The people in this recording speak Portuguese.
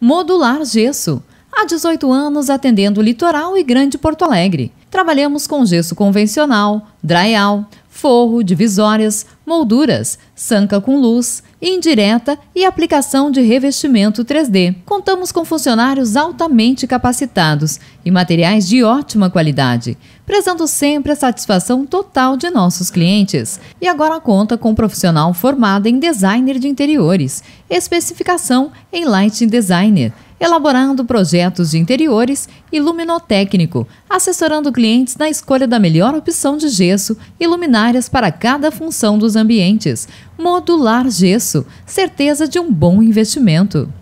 Modular Gesso. Há 18 anos atendendo o litoral e Grande Porto Alegre. Trabalhamos com gesso convencional, drywall, forro, divisórias, molduras, sanca com luz, indireta e aplicação de revestimento 3D. Contamos com funcionários altamente capacitados e materiais de ótima qualidade, prezando sempre a satisfação total de nossos clientes. E agora conta com um profissional formado em designer de interiores, especificação em lighting designer elaborando projetos de interiores e luminotécnico, assessorando clientes na escolha da melhor opção de gesso e luminárias para cada função dos ambientes. Modular Gesso, certeza de um bom investimento.